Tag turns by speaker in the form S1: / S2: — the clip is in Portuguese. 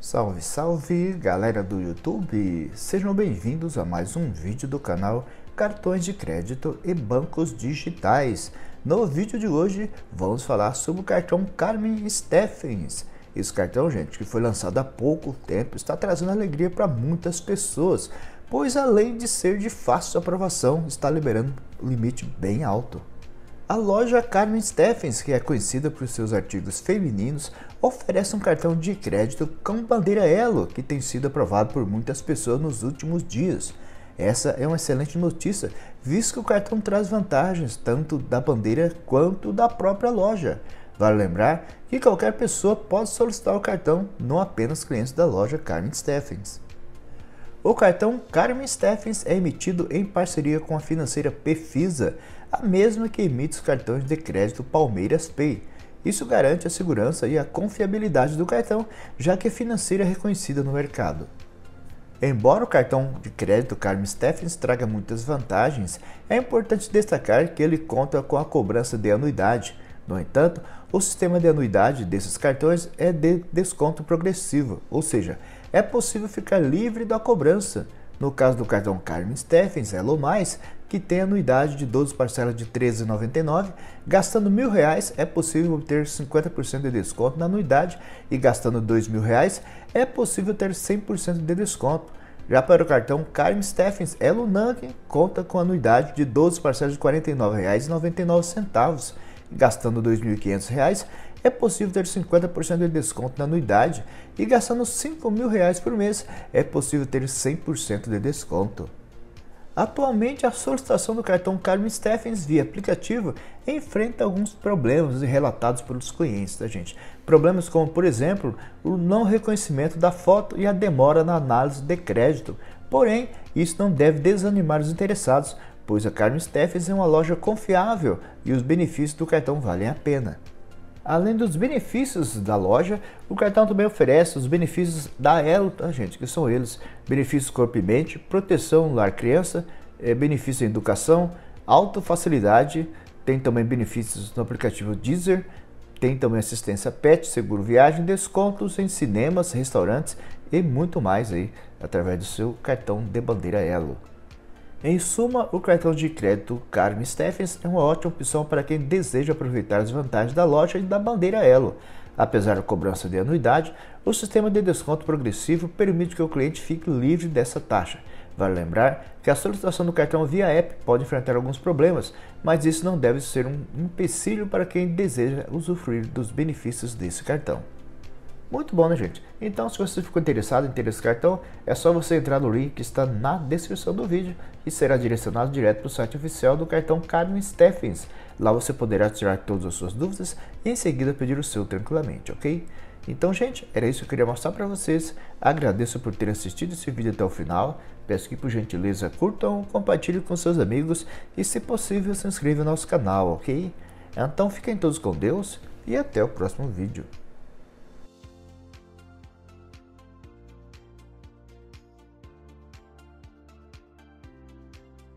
S1: Salve, salve, galera do YouTube! Sejam bem-vindos a mais um vídeo do canal Cartões de Crédito e Bancos Digitais. No vídeo de hoje, vamos falar sobre o cartão Carmen Steffens. Esse cartão, gente, que foi lançado há pouco tempo, está trazendo alegria para muitas pessoas, pois além de ser de fácil aprovação, está liberando um limite bem alto. A loja Carmen Steffens, que é conhecida por seus artigos femininos, oferece um cartão de crédito com bandeira Elo, que tem sido aprovado por muitas pessoas nos últimos dias. Essa é uma excelente notícia, visto que o cartão traz vantagens tanto da bandeira quanto da própria loja. Vale lembrar que qualquer pessoa pode solicitar o cartão, não apenas clientes da loja Carmen Steffens. O cartão Carmen Steffens é emitido em parceria com a financeira Pefisa, a mesma que emite os cartões de crédito Palmeiras Pay. Isso garante a segurança e a confiabilidade do cartão, já que a é financeira é reconhecida no mercado. Embora o cartão de crédito Carmen Steffens traga muitas vantagens, é importante destacar que ele conta com a cobrança de anuidade, no entanto, o sistema de anuidade desses cartões é de desconto progressivo, ou seja, é possível ficar livre da cobrança. No caso do cartão Carmen Steffens Elo Mais, que tem anuidade de 12 parcelas de R$ 13,99, gastando R$ 1.000 é possível obter 50% de desconto na anuidade e gastando R$ 2.000 é possível ter 100% de desconto. Já para o cartão Carmen Steffens Elo Nugget conta com anuidade de 12 parcelas de R$ 49,99 Gastando R$ 2.500, é possível ter 50% de desconto na anuidade e gastando R$ 5.000 por mês é possível ter 100% de desconto. Atualmente, a solicitação do cartão Carmen Steffens via aplicativo enfrenta alguns problemas relatados pelos clientes da né, gente. Problemas como, por exemplo, o não reconhecimento da foto e a demora na análise de crédito. Porém, isso não deve desanimar os interessados, pois a Carmen Steffes é uma loja confiável e os benefícios do cartão valem a pena. Além dos benefícios da loja, o cartão também oferece os benefícios da Elo, tá gente? Que são eles: benefícios corpo e mente, proteção lar criança, eh, benefício em educação, alta facilidade, tem também benefícios no aplicativo Deezer, tem também assistência pet, seguro viagem, descontos em cinemas, restaurantes e muito mais aí através do seu cartão de bandeira Elo. Em suma, o cartão de crédito Carmen Steffens é uma ótima opção para quem deseja aproveitar as vantagens da loja e da bandeira Elo. Apesar da cobrança de anuidade, o sistema de desconto progressivo permite que o cliente fique livre dessa taxa. Vale lembrar que a solicitação do cartão via app pode enfrentar alguns problemas, mas isso não deve ser um empecilho para quem deseja usufruir dos benefícios desse cartão. Muito bom, né, gente? Então, se você ficou interessado em ter esse cartão, é só você entrar no link que está na descrição do vídeo e será direcionado direto para o site oficial do cartão Carmen Steffens. Lá você poderá tirar todas as suas dúvidas e em seguida pedir o seu tranquilamente, ok? Então, gente, era isso que eu queria mostrar para vocês. Agradeço por ter assistido esse vídeo até o final. Peço que, por gentileza, curtam, compartilhem com seus amigos e, se possível, se inscrevam no nosso canal, ok? Então, fiquem todos com Deus e até o próximo vídeo.